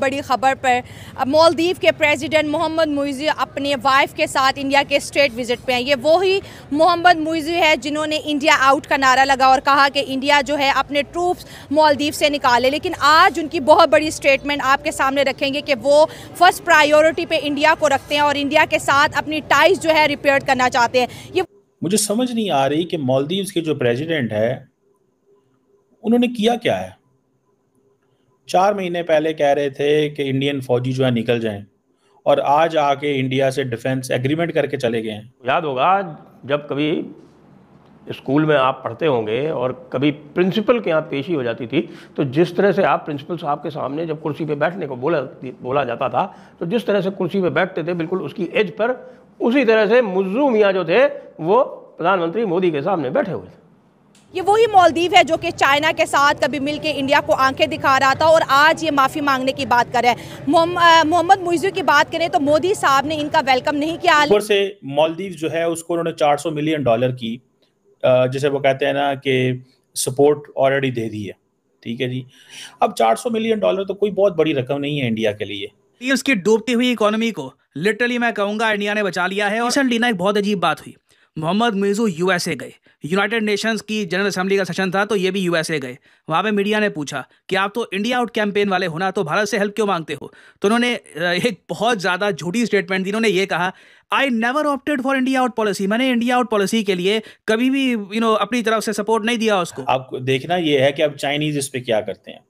बड़ी खबर पर मालदीव के प्रेसिडेंट मोहम्मद मुइजी अपने वाइफ के साथ इंडिया के स्टेट विजिट पे हैं ये वही मोहम्मद मुइजी है जिन्होंने इंडिया आउट का नारा लगा और कहा कि इंडिया जो है अपने ट्रूप्स मालदीव से निकाले लेकिन आज उनकी बहुत बड़ी स्टेटमेंट आपके सामने रखेंगे कि वो फर्स्ट प्रायोरिटी पर इंडिया को रखते हैं और इंडिया के साथ अपनी टाइज जो है रिपेयर करना चाहते हैं ये मुझे समझ नहीं आ रही कि मालदीव के जो प्रेजिडेंट है उन्होंने किया क्या है चार महीने पहले कह रहे थे कि इंडियन फौजी जो है निकल जाएं और आज आके इंडिया से डिफेंस एग्रीमेंट करके चले गए हैं याद होगा जब कभी स्कूल में आप पढ़ते होंगे और कभी प्रिंसिपल के यहाँ पेशी हो जाती थी तो जिस तरह से आप प्रिंसिपल साहब के सामने जब कुर्सी पे बैठने को बोला बोला जाता था तो जिस तरह से कुर्सी पे बैठते थे बिल्कुल उसकी एज पर उसी तरह से मुज्जू मियाँ जो थे वो प्रधानमंत्री मोदी के सामने बैठे हुए थे ये वही मालदीव है जो कि चाइना के साथ कभी मिलके इंडिया को आंखें दिखा रहा था और आज ये माफ़ी मांगने की बात कर रहे हैं मोहम्मद मुइजू की बात करें तो मोदी साहब ने इनका वेलकम नहीं किया ऊपर से मालदीव जो है उसको उन्होंने 400 मिलियन डॉलर की जैसे वो कहते हैं ना कि सपोर्ट ऑलरेडी दे दी है ठीक है जी अब चार मिलियन डॉलर तो कोई बहुत बड़ी रकम नहीं है इंडिया के लिए उसकी डूबती हुई इकोनॉमी को लिटरली मैं कहूंगा इंडिया ने बचा लिया है और एक बहुत अजीब बात हुई मोहम्मद मिर्जू यूएसए गए यूनाइटेड नेशंस की जनरल असेंबली का सेशन था तो ये भी यूएसए गए वहाँ पे मीडिया ने पूछा कि आप तो इंडिया आउट कैंपेन वाले हो ना तो भारत से हेल्प क्यों मांगते हो तो उन्होंने एक बहुत ज़्यादा झूठी स्टेटमेंट दी उन्होंने ये कहा I never opted for India out policy मैंने इंडिया आउट पॉलिसी के लिए कभी भी यू you नो know, अपनी तरफ से सपोर्ट नहीं दिया उसको आपको देखना ये है कि अब चाइनीज इस पर क्या करते हैं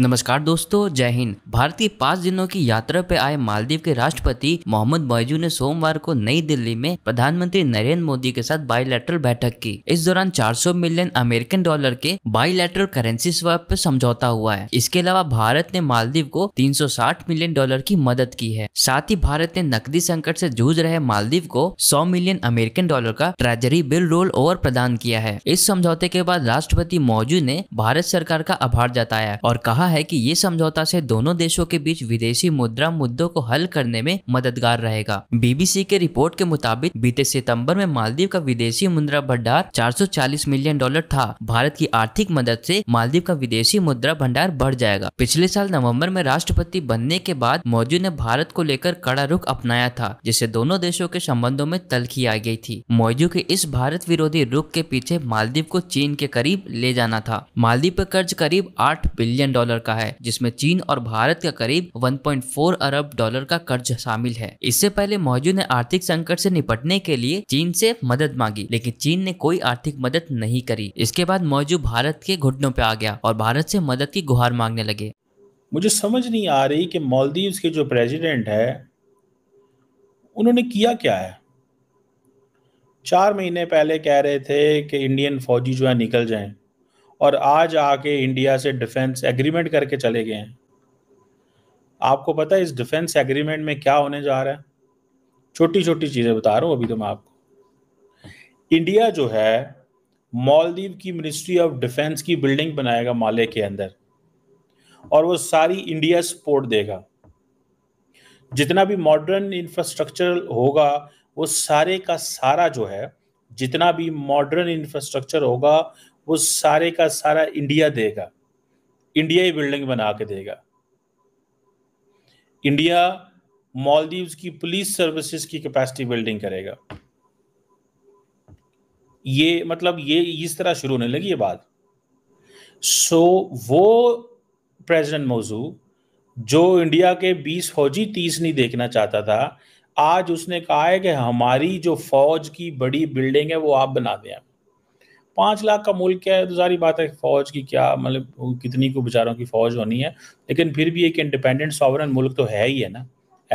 नमस्कार दोस्तों जय हिंद भारत की पाँच दिनों की यात्रा पर आए मालदीव के राष्ट्रपति मोहम्मद मौजू ने सोमवार को नई दिल्ली में प्रधानमंत्री नरेंद्र मोदी के साथ बायोलेटरल बैठक की इस दौरान 400 मिलियन अमेरिकन डॉलर के बायोलेटरल करेंसी स्वैप पर समझौता हुआ है इसके अलावा भारत ने मालदीव को 360 मिलियन डॉलर की मदद की है साथ ही भारत ने नकदी संकट ऐसी जूझ रहे मालदीव को सौ मिलियन अमेरिकन डॉलर का ट्रेजरी बिल रोल ओवर प्रदान किया है इस समझौते के बाद राष्ट्रपति मौजू ने भारत सरकार का आभार जताया और कहा है कि ये समझौता से दोनों देशों के बीच विदेशी मुद्रा मुद्दों को हल करने में मददगार रहेगा बीबीसी के रिपोर्ट के मुताबिक बीते सितंबर में मालदीव का विदेशी मुद्रा भंडार 440 मिलियन डॉलर था भारत की आर्थिक मदद से मालदीव का विदेशी मुद्रा भंडार बढ़ जाएगा पिछले साल नवम्बर में राष्ट्रपति बनने के बाद मोदी ने भारत को लेकर कड़ा रुख अपनाया था जिससे दोनों देशों के संबंधों में तलखी आ गई थी मोदी के इस भारत विरोधी रुख के पीछे मालदीव को चीन के करीब ले जाना था मालदीव पर कर्ज करीब आठ बिलियन डॉलर डॉलर का है जिसमें चीन और भारत का करीब 1.4 अरब डॉलर का कर्ज शामिल है इससे पहले मौजू ने आर्थिक संकट से निपटने के लिए चीन से मदद मांगी लेकिन चीन ने कोई आर्थिक मदद नहीं करी इसके बाद मौजू भारत के घुटनों पर आ गया और भारत से मदद की गुहार मांगने लगे मुझे समझ नहीं आ रही कि मालदीव के जो प्रेसिडेंट है उन्होंने किया क्या है चार महीने पहले कह रहे थे कि इंडियन फौजी जो है निकल जाएं और आज आके इंडिया से डिफेंस एग्रीमेंट करके चले गए हैं आपको पता है इस डिफेंस एग्रीमेंट में क्या होने जा रहा है छोटी छोटी चीज़ें बता रहा हूं अभी तो मैं आपको इंडिया जो है मालदीव की मिनिस्ट्री ऑफ डिफेंस की बिल्डिंग बनाएगा माले के अंदर और वो सारी इंडिया सपोर्ट देगा जितना भी मॉडर्न इंफ्रास्ट्रक्चर होगा वो सारे का सारा जो है जितना भी मॉडर्न इंफ्रास्ट्रक्चर होगा वो सारे का सारा इंडिया देगा इंडिया ही बिल्डिंग बना के देगा इंडिया मालदीव्स की पुलिस सर्विसेज की कैपेसिटी बिल्डिंग करेगा ये मतलब ये इस तरह शुरू होने लगी ये बात सो so, वो प्रेसिडेंट मौजू जो इंडिया के 20 फौजी 30 नहीं देखना चाहता था आज उसने कहा है कि हमारी जो फौज की बड़ी बिल्डिंग है वो आप बना दें पाँच लाख का मुल्क क्या है तो सारी बात है फौज की क्या मतलब कितनी को बेचारों की फौज होनी है लेकिन फिर भी एक इंडिपेंडेंट सॉवरन मुल्क तो है ही है ना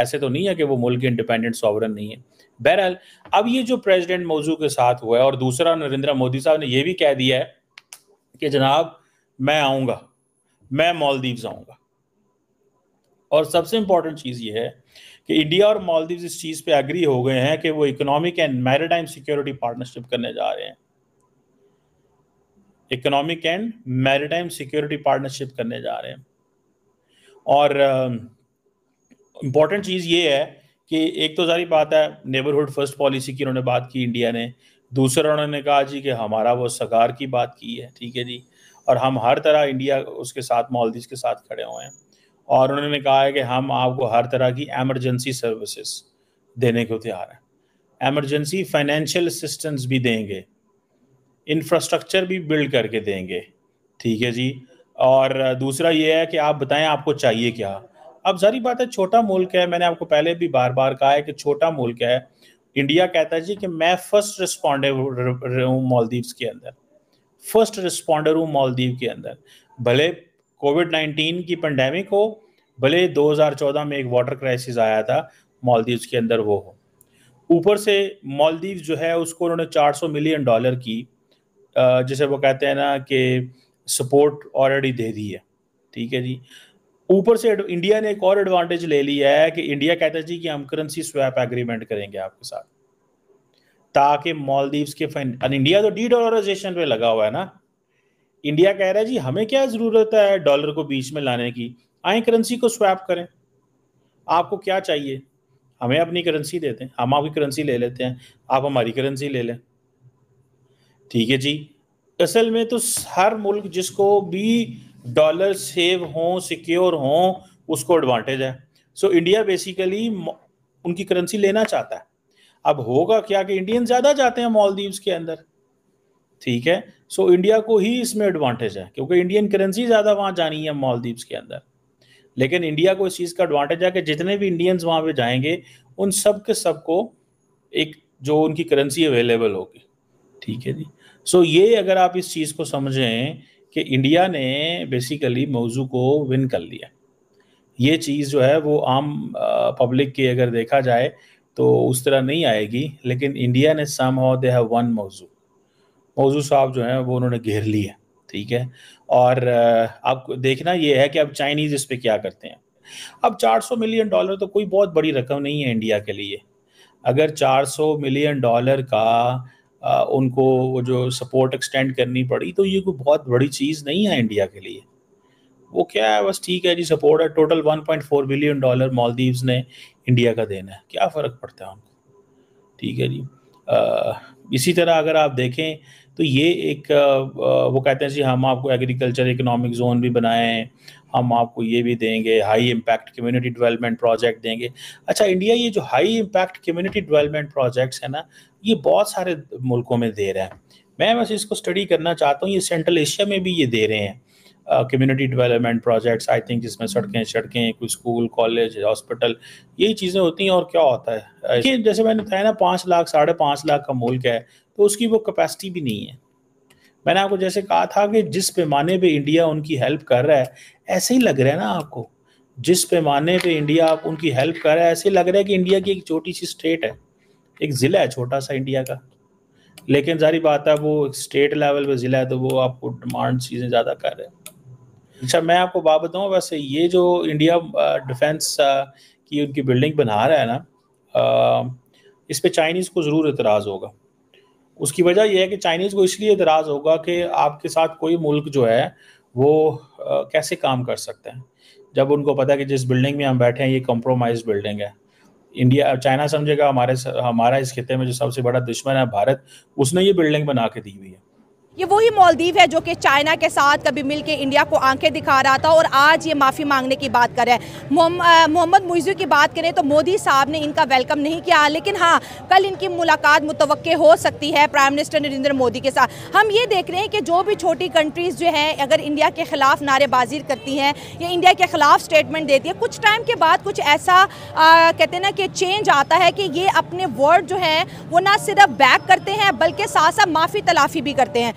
ऐसे तो नहीं है कि वो मुल्क इंडिपेंडेंट सॉवरन नहीं है बहरहाल अब ये जो प्रेसिडेंट मौजू के साथ हुआ है और दूसरा नरेंद्र मोदी साहब ने ये भी कह दिया है कि जनाब मैं आऊँगा मैं मालदीव आऊंगा और सबसे इंपॉर्टेंट चीज़ ये है कि इंडिया और मालदीव इस चीज़ पे एग्री हो गए हैं कि वो economic and maritime security partnership करने जा रहे हैं economic and maritime security partnership करने जा रहे हैं और इम्पॉर्टेंट um, uh, चीज़ ये है कि एक तो सारी बात है नेबरहुड फर्स्ट पॉलिसी की उन्होंने बात की इंडिया ने दूसरा उन्होंने कहा जी कि हमारा वो सगार की बात की है ठीक है जी और हम हर तरह इंडिया उसके साथ मालदीव के साथ खड़े हुए हैं और उन्होंने कहा है कि हम आपको हर तरह की एमरजेंसी सर्विसेज देने को तैयार हैं एमरजेंसी फाइनेंशियल असिस्टेंस भी देंगे इंफ्रास्ट्रक्चर भी बिल्ड करके देंगे ठीक है जी और दूसरा ये है कि आप बताएं आपको चाहिए क्या अब सारी बात है छोटा मुल्क है मैंने आपको पहले भी बार बार कहा है कि छोटा मुल्क है इंडिया कहता है जी कि मैं फर्स्ट रिस्पॉन्डर हूँ मालदीव के अंदर फर्स्ट रिस्पॉन्डर हूँ मालदीव के अंदर भले कोविड नाइन्टीन की पेंडेमिक हो भले 2014 में एक वाटर क्राइसिस आया था मालदीव के अंदर वो हो ऊपर से मालदीव जो है उसको उन्होंने 400 मिलियन डॉलर की जैसे वो कहते हैं ना कि सपोर्ट ऑलरेडी दे दी है ठीक है जी ऊपर से इंडिया ने एक और एडवांटेज ले लिया है कि इंडिया कहता है जी कि हम करेंसी स्वैप एग्रीमेंट करेंगे आपके साथ ताकि मालदीव्स के फाइन इंडिया तो डी डॉलराइजेशन पे लगा हुआ है ना इंडिया कह रहा है जी हमें क्या ज़रूरत है डॉलर को बीच में लाने की आए करेंसी को स्वैप करें आपको क्या चाहिए हमें अपनी करेंसी देते हैं हम आपकी करेंसी ले लेते हैं आप हमारी करेंसी ले लें ठीक है जी असल में तो हर मुल्क जिसको भी डॉलर सेव हों सिक्योर हों उसको एडवांटेज है सो so, इंडिया बेसिकली उनकी करेंसी लेना चाहता है अब होगा क्या कि इंडियन ज़्यादा जाते हैं मॉलदीव्स के अंदर ठीक है सो so, इंडिया को ही इसमें एडवांटेज है क्योंकि इंडियन करेंसी ज़्यादा वहाँ जानी है मॉलदीव्स के अंदर लेकिन इंडिया को इस चीज़ का एडवांटेज है कि जितने भी इंडियंस वहाँ पे जाएंगे उन सब के सब को एक जो उनकी करेंसी अवेलेबल होगी ठीक है जी सो so, ये अगर आप इस चीज़ को समझें कि इंडिया ने बेसिकली मौजू को विन कर लिया ये चीज़ जो है वो आम पब्लिक की अगर देखा जाए तो उस तरह नहीं आएगी लेकिन इंडिया ने somehow they have one Muizzu Muizzu साहब जो हैं वो उन्होंने घेर लिया ठीक है और आपको देखना ये है कि अब चाइनीज़ इस पर क्या करते हैं अब 400 मिलियन डॉलर तो कोई बहुत बड़ी रकम नहीं है इंडिया के लिए अगर 400 मिलियन डॉलर का उनको वो जो सपोर्ट एक्सटेंड करनी पड़ी तो ये कोई बहुत बड़ी चीज़ नहीं है इंडिया के लिए वो क्या है बस ठीक है जी सपोर्ट है टोटल 1.4 बिलियन डॉलर मालदीव्स ने इंडिया का देना है क्या फ़र्क पड़ता है उनको ठीक है जी आ, इसी तरह अगर आप देखें तो ये एक वो कहते हैं जी हम आपको एग्रीकल्चर इकोनॉमिक जोन भी बनाएं हम आपको ये भी देंगे high impact community development project देंगे अच्छा इंडिया ये जो high impact community development projects हैं ना ये बहुत सारे मुल्कों में दे रहे हैं मैं बस इसको स्टडी करना चाहता हूँ ये सेंट्रल एशिया में भी ये दे रहे हैं community development projects I think जिसमें सड़कें सड़कें कोई स्कूल कॉलेज हॉस्पिटल यही चीज़ें होती हैं और क्या होता है जैसे मैंने बताया ना पाँच लाख साढ़े पाँच लाख का मुल्क है तो उसकी वो कैपेसिटी भी नहीं है मैंने आपको जैसे कहा था कि जिस पैमाने पे इंडिया उनकी हेल्प कर रहा है ऐसे ही लग रहा है ना आपको जिस पैमाने पे इंडिया आप उनकी हेल्प कर रहा है ऐसे लग रहा है कि इंडिया की एक छोटी सी स्टेट है एक ज़िला है छोटा सा इंडिया का लेकिन जारी बात है वो स्टेट लेवल पे ज़िला है तो वो आपको डिमांड चीज़ें ज़्यादा कर रहे हैं अच्छा मैं आपको बात बताऊँ वैसे ये जो इंडिया डिफेंस की उनकी बिल्डिंग बना रहा है ना इस पर चाइनीज़ को ज़रूर एतराज़ होगा उसकी वजह यह है कि चाइनीज़ को इसलिए इतराज़ होगा कि आपके साथ कोई मुल्क जो है वो आ, कैसे काम कर सकते हैं जब उनको पता है कि जिस बिल्डिंग में हम बैठे हैं ये कंप्रोमाइज बिल्डिंग है इंडिया चाइना समझेगा हमारे हमारा इस खत्े में जो सबसे बड़ा दुश्मन है भारत उसने ये बिल्डिंग बना के दी हुई है ये वही मालदीव है जो कि चाइना के साथ कभी मिलके इंडिया को आंखें दिखा रहा था और आज ये माफ़ी मांगने की बात कर रहे हैं मोहम्मद मुइजू की बात करें तो मोदी साहब ने इनका वेलकम नहीं किया लेकिन हाँ कल इनकी मुलाकात मुतव हो सकती है प्राइम मिनिस्टर नरेंद्र मोदी के साथ हम ये देख रहे हैं कि जो भी छोटी कंट्रीज़ जो हैं अगर इंडिया के ख़िलाफ़ नारेबाजी करती हैं या इंडिया के ख़िलाफ़ स्टेटमेंट देती है कुछ टाइम के बाद कुछ ऐसा आ, कहते हैं ना कि चेंज आता है कि ये अपने वर्ड जो हैं वो ना सिर्फ बैक करते हैं बल्कि साथ साथ माफ़ी तलाफ़ी भी करते हैं